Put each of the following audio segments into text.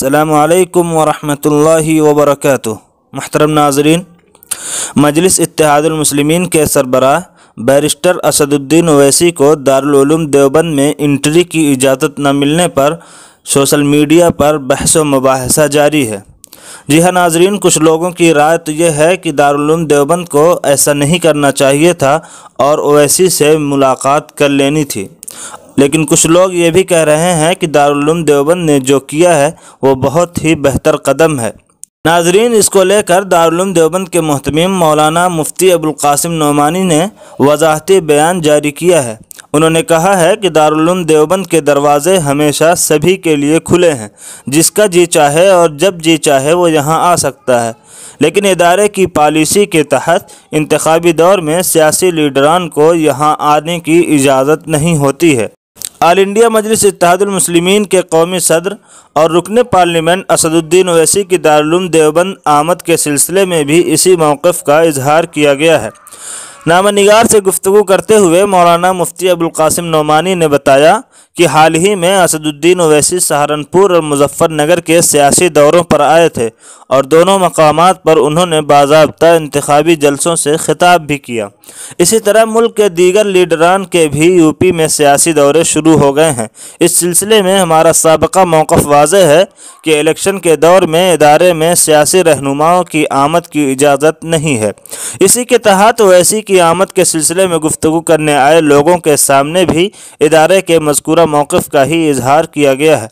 السلام علیکم ورحمۃ اللہ وبرکاتہ محترم ناظرین مجلس اتحاد المسلمین کے سربراہ بیرسٹر اسد الدین اویسی کو دارالعلوم دیوبند میں انٹری کی اجازت نہ ملنے پر سوشل میڈیا پر بحث و مباحثہ جاری ہے جی ہاں ناظرین کچھ لوگوں کی رائے تو یہ ہے کہ دارالعلوم دیوبند کو ایسا نہیں کرنا چاہیے تھا اور اویسی سے ملاقات کر لینی تھی لیکن کچھ لوگ یہ بھی کہہ رہے ہیں کہ دارالعلوم دیوبند نے جو کیا ہے وہ بہت ہی بہتر قدم ہے ناظرین اس کو لے کر دارالعلوم دیوبند کے محتمیم مولانا مفتی ابوالقاسم نعمانی نے وضاحتی بیان جاری کیا ہے انہوں نے کہا ہے کہ دارالعلوم دیوبند کے دروازے ہمیشہ سبھی کے لیے کھلے ہیں جس کا جی چاہے اور جب جی چاہے وہ یہاں آ سکتا ہے لیکن ادارے کی پالیسی کے تحت انتخابی دور میں سیاسی لیڈران کو یہاں آنے کی اجازت نہیں ہوتی ہے آل انڈیا مجلس اتحاد المسلمین کے قومی صدر اور رکن پارلیمنٹ اسد الدین اویسی کی دارالعلوم دیوبند آمد کے سلسلے میں بھی اسی موقف کا اظہار کیا گیا ہے نامہ نگار سے گفتگو کرتے ہوئے مولانا مفتی ابوالقاسم نعمانی نے بتایا کہ حال ہی میں اسد الدین اویسی سہارنپور اور مظفر نگر کے سیاسی دوروں پر آئے تھے اور دونوں مقامات پر انہوں نے باضابطہ انتخابی جلسوں سے خطاب بھی کیا اسی طرح ملک کے دیگر لیڈران کے بھی یو پی میں سیاسی دورے شروع ہو گئے ہیں اس سلسلے میں ہمارا سابقہ موقف واضح ہے کہ الیکشن کے دور میں ادارے میں سیاسی رہنماؤں کی آمد کی اجازت نہیں ہے اسی کے تحت اویسی کی آمد کے سلسلے میں گفتگو کرنے آئے لوگوں کے سامنے بھی ادارے کے مذکورہ موقف کا ہی اظہار کیا گیا ہے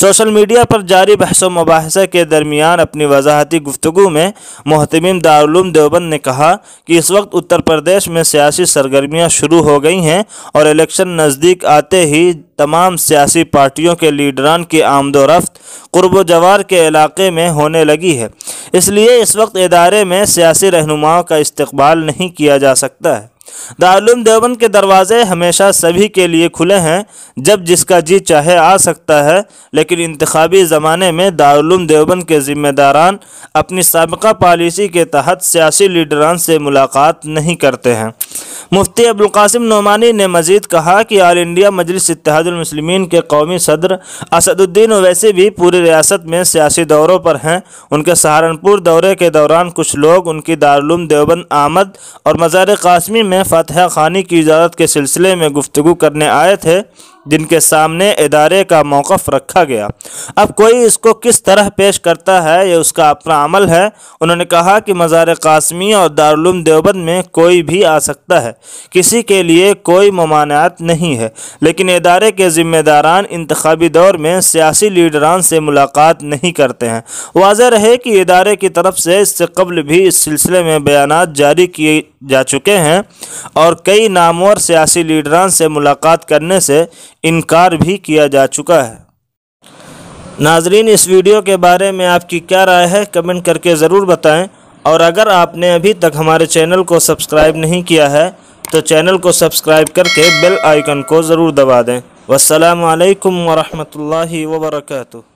سوشل میڈیا پر جاری بحث و مباحثہ کے درمیان اپنی وضاحتی گفتگو میں محتمم دارالعلوم دیوبند نے کہا کہ اس وقت اتر پردیش میں سیاسی سرگرمیاں شروع ہو گئی ہیں اور الیکشن نزدیک آتے ہی تمام سیاسی پارٹیوں کے لیڈران کی آمد و رفت قرب و جوار کے علاقے میں ہونے لگی ہے اس لیے اس وقت ادارے میں سیاسی رہنماؤں کا استقبال نہیں کیا جا سکتا ہے دارالعلوم دیوبند کے دروازے ہمیشہ سبھی کے لیے کھلے ہیں جب جس کا جی چاہے آ سکتا ہے لیکن انتخابی زمانے میں دارالعلوم دیوبند کے ذمہ داران اپنی سابقہ پالیسی کے تحت سیاسی لیڈران سے ملاقات نہیں کرتے ہیں مفتی ابوالقاسم نعمانی نے مزید کہا کہ آل انڈیا مجلس اتحاد المسلمین کے قومی صدر اسد الدین اویسی بھی پوری ریاست میں سیاسی دوروں پر ہیں ان کے سہارنپور دورے کے دوران کچھ لوگ ان کی دارالعلوم دیوبند آمد اور مزار قاسمی میں فتح خانی کی اجازت کے سلسلے میں گفتگو کرنے آئے تھے جن کے سامنے ادارے کا موقف رکھا گیا اب کوئی اس کو کس طرح پیش کرتا ہے یہ اس کا اپنا عمل ہے انہوں نے کہا کہ مزار قاسمی اور دارالعلوم دیوبند میں کوئی بھی آ سکتا ہے کسی کے لیے کوئی ممانعات نہیں ہے لیکن ادارے کے ذمہ داران انتخابی دور میں سیاسی لیڈران سے ملاقات نہیں کرتے ہیں واضح رہے کہ ادارے کی طرف سے اس سے قبل بھی اس سلسلے میں بیانات جاری کیے جا چکے ہیں اور کئی نامور سیاسی لیڈران سے ملاقات کرنے سے انکار بھی کیا جا چکا ہے ناظرین اس ویڈیو کے بارے میں آپ کی کیا رائے ہے کمنٹ کر کے ضرور بتائیں اور اگر آپ نے ابھی تک ہمارے چینل کو سبسکرائب نہیں کیا ہے تو چینل کو سبسکرائب کر کے بیل آئیکن کو ضرور دبا دیں والسلام علیکم ورحمۃ اللہ وبرکاتہ